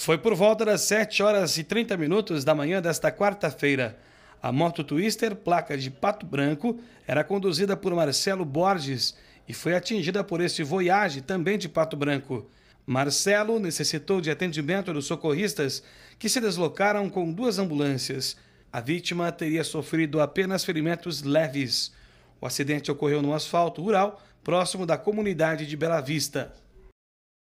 Foi por volta das 7 horas e 30 minutos da manhã desta quarta-feira. A moto Twister, placa de pato branco, era conduzida por Marcelo Borges e foi atingida por esse Voyage, também de pato branco. Marcelo necessitou de atendimento dos socorristas que se deslocaram com duas ambulâncias. A vítima teria sofrido apenas ferimentos leves. O acidente ocorreu no asfalto rural, próximo da comunidade de Bela Vista.